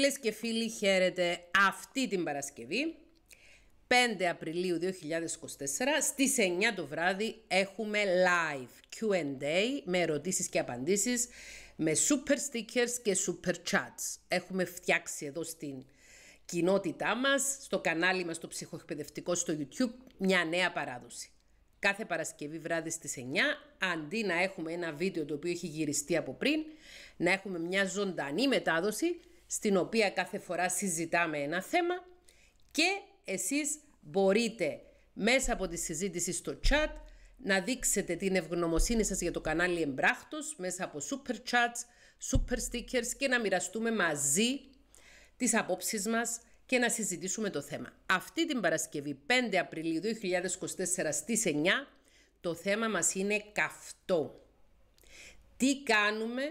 Φίλες και φίλοι, χαίρετε αυτή την Παρασκευή, 5 Απριλίου 2024, στις 9 το βράδυ έχουμε live Q&A με ερωτήσεις και απαντήσεις, με super stickers και super chats. Έχουμε φτιάξει εδώ στην κοινότητά μας, στο κανάλι μας το ψυχοεκπαιδευτικό στο YouTube, μια νέα παράδοση. Κάθε Παρασκευή βράδυ στις 9, αντί να έχουμε ένα βίντεο το οποίο έχει γυριστεί από πριν, να έχουμε μια ζωντανή μετάδοση στην οποία κάθε φορά συζητάμε ένα θέμα και εσείς μπορείτε μέσα από τη συζήτηση στο chat να δείξετε την ευγνωμοσύνη σας για το κανάλι Εμπράχτος μέσα από super chats, super stickers και να μοιραστούμε μαζί τις απόψεις μας και να συζητήσουμε το θέμα. Αυτή την Παρασκευή 5 Απριλίου 2024 στις 9 το θέμα μας είναι καυτό. Τι κάνουμε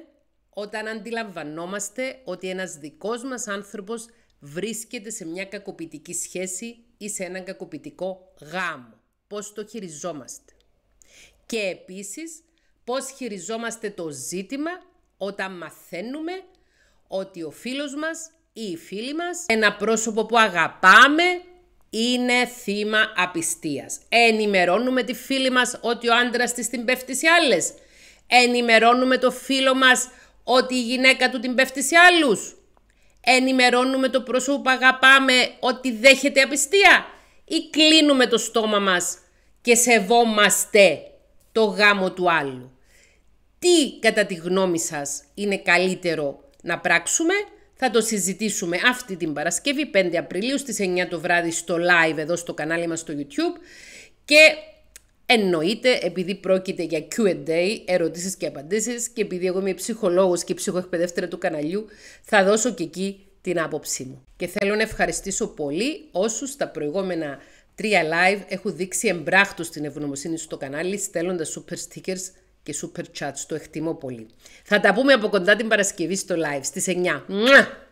όταν αντιλαμβανόμαστε ότι ένας δικός μας άνθρωπος βρίσκεται σε μια κακοποιητική σχέση ή σε έναν κακοποιητικό γάμο. Πώς το χειριζόμαστε. Και επίσης πώς χειριζόμαστε το ζήτημα όταν μαθαίνουμε ότι ο φίλος μας ή η φίλη μας, ένα πρόσωπο που αγαπάμε, είναι θύμα απιστίας. Ενημερώνουμε τη φίλη μας ότι ο άντρας της την πέφτει σε άλλες. Ενημερώνουμε το φίλο μας ότι η γυναίκα του την πέφτει σε άλλους. Ενημερώνουμε το πρόσωπο που αγαπάμε ότι δέχεται απιστία ή κλείνουμε το στόμα μας και σεβόμαστε το γάμο του άλλου. Τι κατά τη γνώμη σας είναι καλύτερο να πράξουμε, θα το συζητήσουμε αυτή την Παρασκευή 5 Απριλίου στις 9 το βράδυ στο live εδώ στο κανάλι μας στο YouTube και Εννοείται, επειδή πρόκειται για Q&A, ερωτήσεις και απαντήσεις και επειδή εγώ είμαι ψυχολόγος και ψυχοεκπαιδεύτρια του καναλιού, θα δώσω και εκεί την άποψή μου. Και θέλω να ευχαριστήσω πολύ όσους τα προηγούμενα τρία live έχουν δείξει εμπράχτους την ευγνωμοσύνη στο κανάλι, στέλνοντας super stickers και super chats. Το εκτιμώ πολύ. Θα τα πούμε από κοντά την Παρασκευή στο live στις 9.